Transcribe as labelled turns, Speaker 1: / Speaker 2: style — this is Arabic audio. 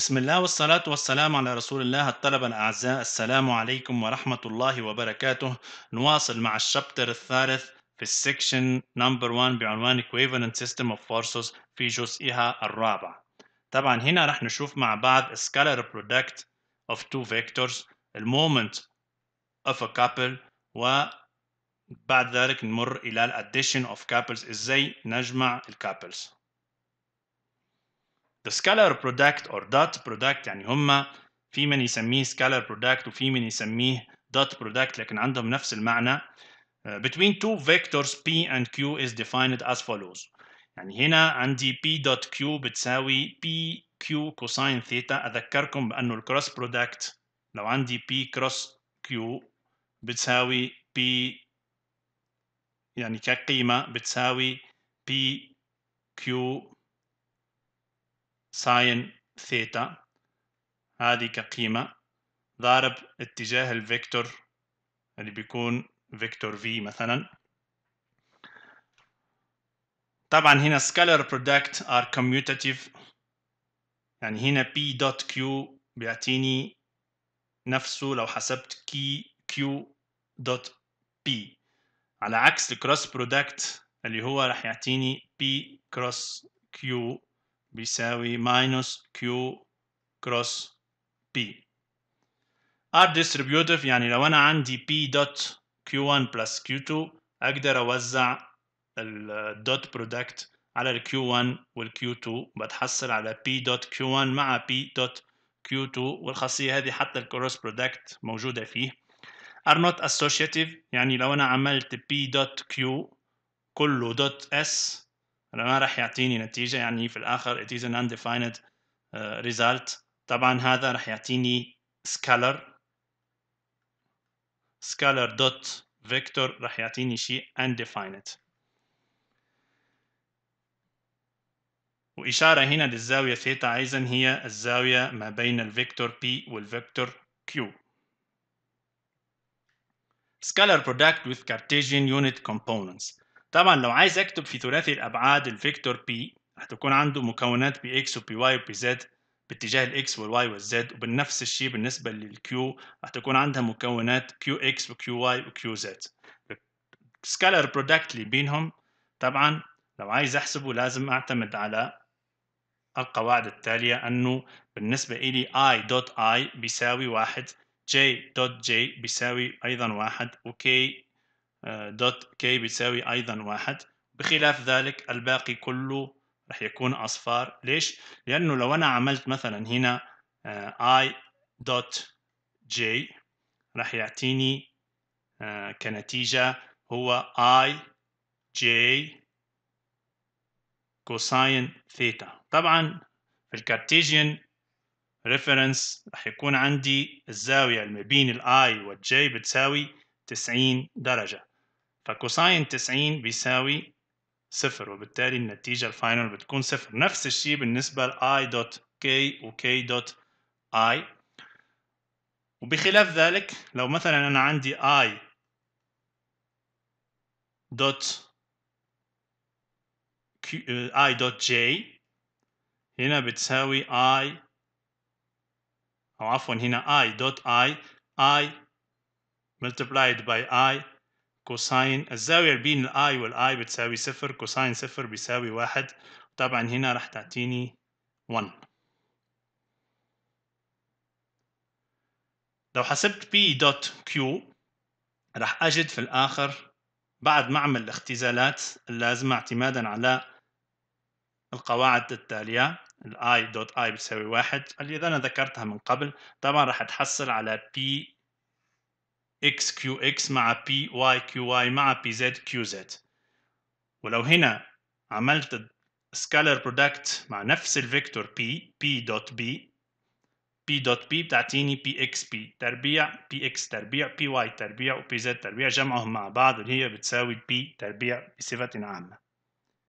Speaker 1: بسم الله والصلاة والسلام على رسول الله الطلبة الأعزاء السلام عليكم ورحمة الله وبركاته نواصل مع الشابتر الثالث في السكشن نمبر 1 بعنوان Equivalent System of Forces في جزئها الرابع طبعا هنا رح نشوف مع بعض Scalar Product of two vectors المومنت of a couple وبعد ذلك نمر إلى Addition of couples إزاي نجمع الكابلز the scalar product or dot product يعني هما في من يسميه scalar product وفي من يسميه dot product لكن عندهم نفس المعنى between two vectors p and q is defined as follows يعني هنا عندي p dot q بتساوي p q cosine ثيتا أذكركم بأنه cross product لو عندي p cross q بتساوي p يعني كقيمة بتساوي p q ساين ثيتا هذه كقيمة ضارب اتجاه الفيكتور اللي بيكون فيكتور في مثلا طبعا هنا سكالر برودكت ار كوميوتاتيف يعني هنا بي دوت كيو بيعطيني نفسه لو حسبت كي كيو دوت بي على عكس الكروس برودكت اللي هو راح يعطيني بي كروس كيو بيساوي ماينس كيو كروس بي ار ديستريبيوتيف يعني لو انا عندي بي دوت كيو 1 بلس كيو 2 اقدر اوزع الدوت برودكت على الكيو 1 والكيو 2 بتحصل على بي دوت كيو 1 مع بي دوت q 2 والخاصيه هذه حتى الكروس برودكت موجوده فيه are not associative يعني لو انا عملت p dot q كله دوت s انا ما راح يعطيني نتيجه يعني في الاخر it is an undefined uh, result طبعا هذا راح يعطيني scalar scalar dot vector راح يعطيني شيء undefined وإشارة هنا للزاوية ثيتا أيضا هي الزاوية ما بين الفيكتور P والفيكتور Q. Scalar product with Cartesian unit components. طبعا لو عايز اكتب في ثلاثي الابعاد الفيكتور بي هتكون عنده مكونات بي اكس وبي واي وبي زد باتجاه الاكس والواي والزد وبنفس الشيء بالنسبه للكيو هتكون عندها مكونات كيو اكس وكيو واي وكيو زد السكالر برودكت اللي بينهم طبعا لو عايز احسبه لازم اعتمد على القواعد التالية أنه بالنسبة إلي i دوت i بيساوي واحد j دوت j بيساوي أيضا واحد وكي آه، دوت كي بيساوي أيضا واحد بخلاف ذلك الباقي كله رح يكون أصفار ليش؟ لأنه لو أنا عملت مثلا هنا آه، I دوت جي رح يعطيني آه، كنتيجة هو I جي كوساين ثيتا طبعا في الكارتيجين ريفرنس رح يكون عندي الزاوية اللي ما بين الاي والجي بتساوي 90 درجة فكوساين 90 بيساوي صفر وبالتالي النتيجة الفاينل بتكون صفر نفس الشيء بالنسبة ل i دوت k و k دوت i وبخلاف ذلك لو مثلا أنا عندي i دوت i دوت j هنا بتساوي i أو عفوا هنا i دوت i i multiplied by i كوساين الزاوية بين الاي والاي بتساوي صفر كوساين صفر بيساوي واحد طبعا هنا راح تعطيني 1 لو حسبت بي دوت كيو راح أجد في الآخر بعد ما أعمل الاختزالات اللازمة اعتمادا على القواعد التالية ال i دوت i بتساوي واحد اللي إذا أنا ذكرتها من قبل طبعا راح تحصل على p XQX مع PYQY مع PZQZ ولو هنا عملت scalar product مع نفس الفيكتور P p دوت بي بتعطيني PXP تربيع PX تربيع PY تربيع وبي زد تربيع جمعهم مع بعض اللي هي بتساوي P تربيع بصفة عامة